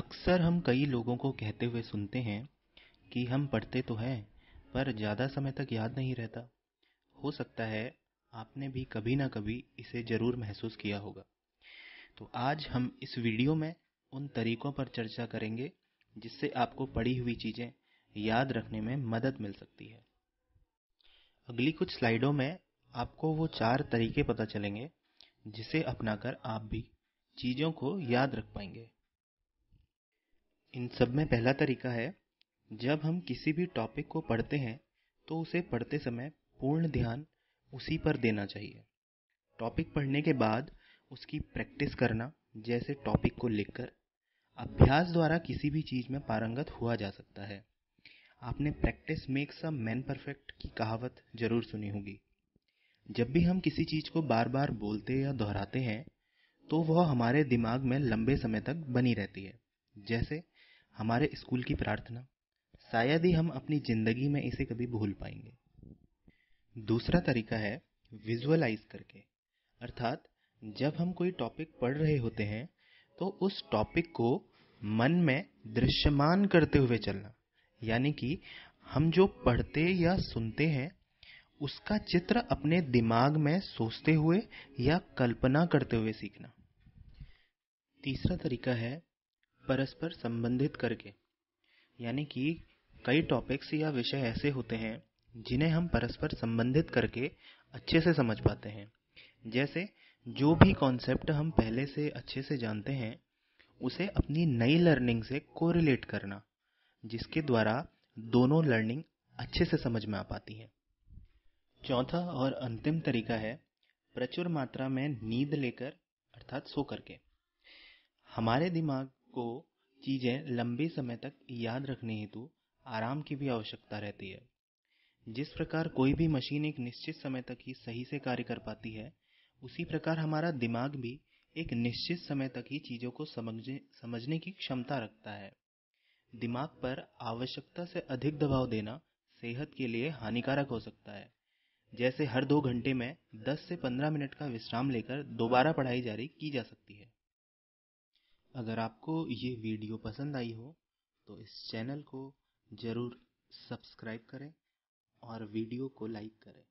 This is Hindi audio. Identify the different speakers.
Speaker 1: अक्सर हम कई लोगों को कहते हुए सुनते हैं कि हम पढ़ते तो हैं पर ज़्यादा समय तक याद नहीं रहता हो सकता है आपने भी कभी ना कभी इसे ज़रूर महसूस किया होगा तो आज हम इस वीडियो में उन तरीकों पर चर्चा करेंगे जिससे आपको पढ़ी हुई चीज़ें याद रखने में मदद मिल सकती है अगली कुछ स्लाइडों में आपको वो चार तरीके पता चलेंगे जिसे अपनाकर आप भी चीज़ों को याद रख पाएंगे इन सब में पहला तरीका है जब हम किसी भी टॉपिक को पढ़ते हैं तो उसे पढ़ते समय पूर्ण ध्यान उसी पर देना चाहिए टॉपिक पढ़ने के बाद उसकी प्रैक्टिस करना जैसे टॉपिक को लिखकर अभ्यास द्वारा किसी भी चीज़ में पारंगत हुआ जा सकता है आपने practice makes a man perfect की कहावत जरूर सुनी होगी जब भी हम किसी चीज़ को बार बार बोलते या दोहराते हैं तो वह हमारे दिमाग में लंबे समय तक बनी रहती है जैसे हमारे स्कूल की प्रार्थना शायद ही हम अपनी ज़िंदगी में इसे कभी भूल पाएंगे दूसरा तरीका है विजुअलाइज करके अर्थात जब हम कोई टॉपिक पढ़ रहे होते हैं तो उस टॉपिक को मन में दृश्यमान करते हुए चलना यानी कि हम जो पढ़ते या सुनते हैं उसका चित्र अपने दिमाग में सोचते हुए या कल्पना करते हुए सीखना तीसरा तरीका है परस्पर संबंधित करके यानी कि कई टॉपिक्स या विषय ऐसे होते हैं जिन्हें हम परस्पर संबंधित करके अच्छे से समझ पाते हैं जैसे जो भी कॉन्सेप्ट हम पहले से अच्छे से जानते हैं उसे अपनी नई लर्निंग से कोरिलेट करना जिसके द्वारा दोनों लर्निंग अच्छे से समझ में आ पाती है चौथा और अंतिम तरीका है प्रचुर मात्रा में नींद लेकर अर्थात सो करके हमारे दिमाग को चीज़ें लंबे समय तक याद रखने हेतु आराम की भी आवश्यकता रहती है जिस प्रकार कोई भी मशीन एक निश्चित समय तक ही सही से कार्य कर पाती है उसी प्रकार हमारा दिमाग भी एक निश्चित समय तक ही चीज़ों को समझने समझने की क्षमता रखता है दिमाग पर आवश्यकता से अधिक दबाव देना सेहत के लिए हानिकारक हो सकता है जैसे हर दो घंटे में 10 से 15 मिनट का विश्राम लेकर दोबारा पढ़ाई जारी की जा सकती है अगर आपको ये वीडियो पसंद आई हो तो इस चैनल को ज़रूर सब्सक्राइब करें और वीडियो को लाइक करें